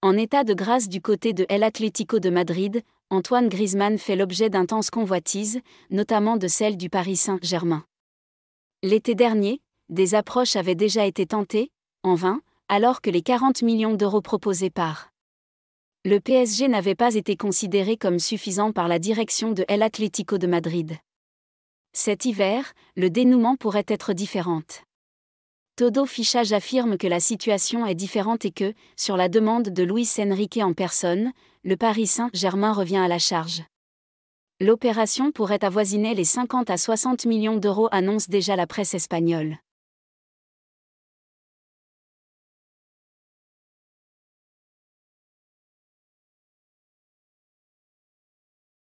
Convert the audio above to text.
En état de grâce du côté de El Atlético de Madrid, Antoine Griezmann fait l'objet d'intenses convoitises, notamment de celle du Paris Saint-Germain. L'été dernier, des approches avaient déjà été tentées, en vain, alors que les 40 millions d'euros proposés par le PSG n'avaient pas été considérés comme suffisants par la direction de El Atlético de Madrid. Cet hiver, le dénouement pourrait être différent. Todo Fichage affirme que la situation est différente et que, sur la demande de Luis Enrique en personne, le Paris Saint-Germain revient à la charge. L'opération pourrait avoisiner les 50 à 60 millions d'euros annonce déjà la presse espagnole.